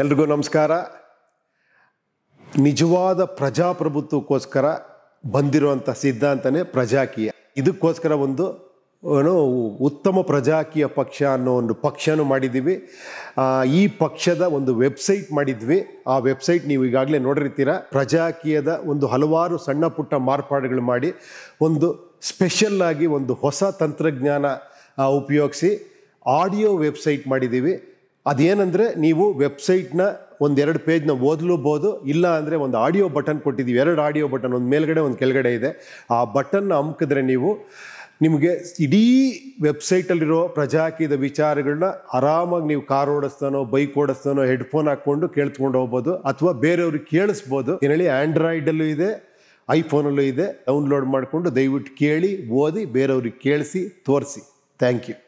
ಎಲ್ರಿಗೂ ನಮಸ್ಕಾರ ನಿಜವಾದ ಪ್ರಜಾಪ್ರಭುತ್ವಕ್ಕೋಸ್ಕರ ಬಂದಿರುವಂಥ ಸಿದ್ಧಾಂತನೇ ಪ್ರಜಾಕೀಯ ಇದಕ್ಕೋಸ್ಕರ ಒಂದು ಏನು ಉತ್ತಮ ಪ್ರಜಾಕೀಯ ಪಕ್ಷ ಅನ್ನೋ ಒಂದು ಪಕ್ಷನೂ ಮಾಡಿದ್ದೀವಿ ಈ ಪಕ್ಷದ ಒಂದು ವೆಬ್ಸೈಟ್ ಮಾಡಿದ್ವಿ ಆ ವೆಬ್ಸೈಟ್ ನೀವು ಈಗಾಗಲೇ ನೋಡಿರ್ತೀರ ಪ್ರಜಾಕೀಯದ ಒಂದು ಹಲವಾರು ಸಣ್ಣ ಪುಟ್ಟ ಮಾರ್ಪಾಡುಗಳು ಮಾಡಿ ಒಂದು ಸ್ಪೆಷಲ್ಲಾಗಿ ಒಂದು ಹೊಸ ತಂತ್ರಜ್ಞಾನ ಉಪಯೋಗಿಸಿ ಆಡಿಯೋ ವೆಬ್ಸೈಟ್ ಮಾಡಿದ್ದೀವಿ ಅದೇನಂದರೆ ನೀವು ವೆಬ್ಸೈಟ್ನ ಒಂದೆರಡು ಪೇಜ್ನ ಓದಲೂಬೋದು ಇಲ್ಲ ಅಂದರೆ ಒಂದು ಆಡಿಯೋ ಬಟನ್ ಕೊಟ್ಟಿದ್ದೀವಿ ಎರಡು ಆಡಿಯೋ ಬಟನ್ ಒಂದು ಮೇಲ್ಗಡೆ ಒಂದು ಕೆಳಗಡೆ ಇದೆ ಆ ಬಟನ್ನ ಅಮ್ಕಿದ್ರೆ ನೀವು ನಿಮಗೆ ಇಡೀ ವೆಬ್ಸೈಟಲ್ಲಿರೋ ಪ್ರಜಾಕಿದ ವಿಚಾರಗಳನ್ನ ಆರಾಮಾಗಿ ನೀವು ಕಾರ್ ಓಡಿಸ್ತಾನೋ ಬೈಕ್ ಓಡಿಸ್ತಾನೋ ಹೆಡ್ಫೋನ್ ಹಾಕ್ಕೊಂಡು ಕೇಳ್ತ್ಕೊಂಡು ಹೋಗ್ಬೋದು ಅಥವಾ ಬೇರೆಯವ್ರಿಗೆ ಕೇಳಿಸ್ಬೋದು ಏನೇಳಿ ಆ್ಯಂಡ್ರಾಯ್ಡಲ್ಲೂ ಇದೆ ಐಫೋನಲ್ಲೂ ಇದೆ ಡೌನ್ಲೋಡ್ ಮಾಡಿಕೊಂಡು ದಯವಿಟ್ಟು ಕೇಳಿ ಓದಿ ಬೇರೆಯವ್ರಿಗೆ ಕೇಳಿಸಿ ತೋರಿಸಿ ಥ್ಯಾಂಕ್ ಯು